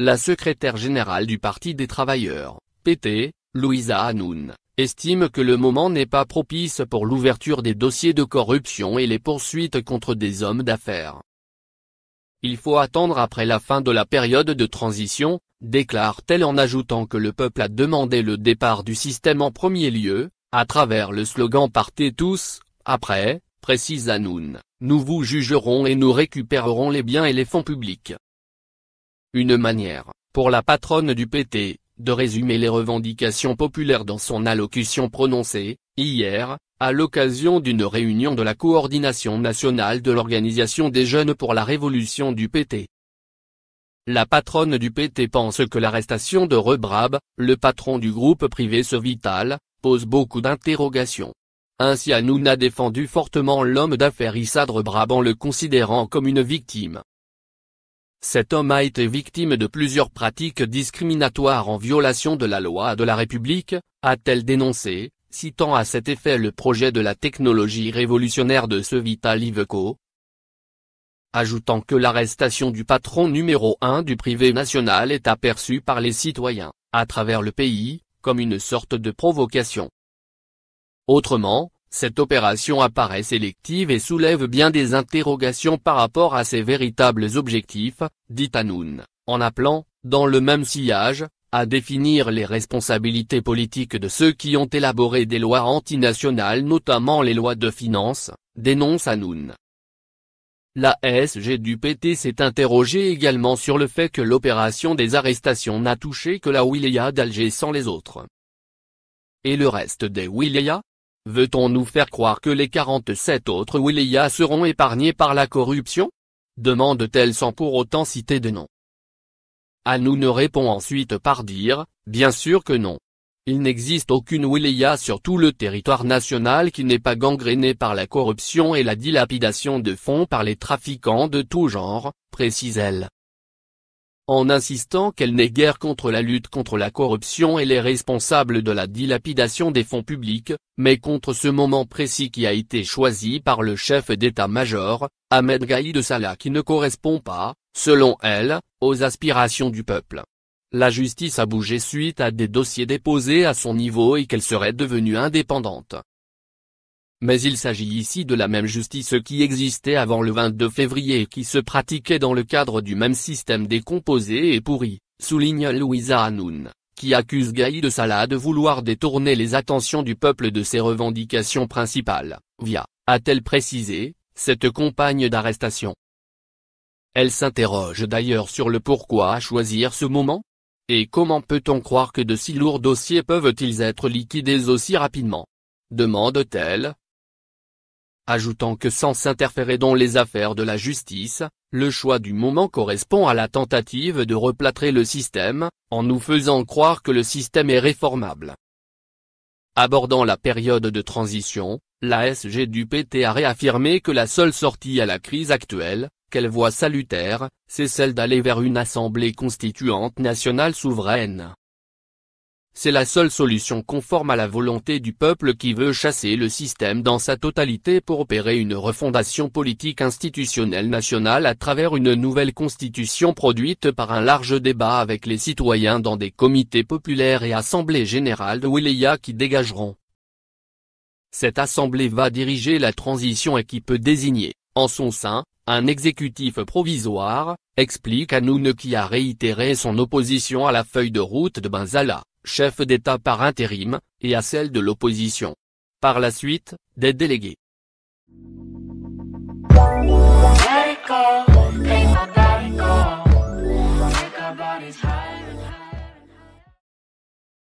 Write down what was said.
La secrétaire générale du Parti des travailleurs, PT, Louisa Hanoun, estime que le moment n'est pas propice pour l'ouverture des dossiers de corruption et les poursuites contre des hommes d'affaires. Il faut attendre après la fin de la période de transition, déclare-t-elle en ajoutant que le peuple a demandé le départ du système en premier lieu, à travers le slogan Partez tous, après, précise Hanoun, nous vous jugerons et nous récupérerons les biens et les fonds publics. Une manière, pour la patronne du PT, de résumer les revendications populaires dans son allocution prononcée, hier, à l'occasion d'une réunion de la Coordination nationale de l'Organisation des jeunes pour la révolution du PT. La patronne du PT pense que l'arrestation de Rebrab, le patron du groupe privé Sovital, pose beaucoup d'interrogations. Ainsi Anouna a défendu fortement l'homme d'affaires Issadre Rebrab en le considérant comme une victime. Cet homme a été victime de plusieurs pratiques discriminatoires en violation de la loi de la République, a-t-elle dénoncé, citant à cet effet le projet de la technologie révolutionnaire de ce Vital Iveco. Ajoutant que l'arrestation du patron numéro 1 du privé national est aperçue par les citoyens, à travers le pays, comme une sorte de provocation. Autrement, cette opération apparaît sélective et soulève bien des interrogations par rapport à ses véritables objectifs, dit Hanoun, en appelant, dans le même sillage, à définir les responsabilités politiques de ceux qui ont élaboré des lois antinationales notamment les lois de finances, dénonce Hanoun. La SG du PT s'est interrogée également sur le fait que l'opération des arrestations n'a touché que la wilaya d'Alger sans les autres. Et le reste des wilayas Veut-on nous faire croire que les 47 autres wilayas seront épargnés par la corruption demande-t-elle sans pour autant citer de nom. Anou ah, ne répond ensuite par dire, bien sûr que non. Il n'existe aucune wilaya sur tout le territoire national qui n'est pas gangrénée par la corruption et la dilapidation de fonds par les trafiquants de tout genre, précise-elle en insistant qu'elle n'est guère contre la lutte contre la corruption et les responsables de la dilapidation des fonds publics, mais contre ce moment précis qui a été choisi par le chef d'état-major, Ahmed Gaïd Salah qui ne correspond pas, selon elle, aux aspirations du peuple. La justice a bougé suite à des dossiers déposés à son niveau et qu'elle serait devenue indépendante. Mais il s'agit ici de la même justice qui existait avant le 22 février et qui se pratiquait dans le cadre du même système décomposé et pourri, souligne Louisa Hanoun, qui accuse Gaï de Salah de vouloir détourner les attentions du peuple de ses revendications principales, via, a-t-elle précisé, cette compagne d'arrestation. Elle s'interroge d'ailleurs sur le pourquoi choisir ce moment Et comment peut-on croire que de si lourds dossiers peuvent-ils être liquidés aussi rapidement demande-t-elle, ajoutant que sans s'interférer dans les affaires de la justice, le choix du moment correspond à la tentative de replâtrer le système, en nous faisant croire que le système est réformable. Abordant la période de transition, la SG du PT a réaffirmé que la seule sortie à la crise actuelle, qu'elle voit salutaire, c'est celle d'aller vers une assemblée constituante nationale souveraine. C'est la seule solution conforme à la volonté du peuple qui veut chasser le système dans sa totalité pour opérer une refondation politique institutionnelle nationale à travers une nouvelle constitution produite par un large débat avec les citoyens dans des comités populaires et assemblées générales de Wilaya qui dégageront. Cette assemblée va diriger la transition et qui peut désigner, en son sein, un exécutif provisoire, explique Hanoun qui a réitéré son opposition à la feuille de route de Benzala chef d'État par intérim, et à celle de l'opposition. Par la suite, des délégués.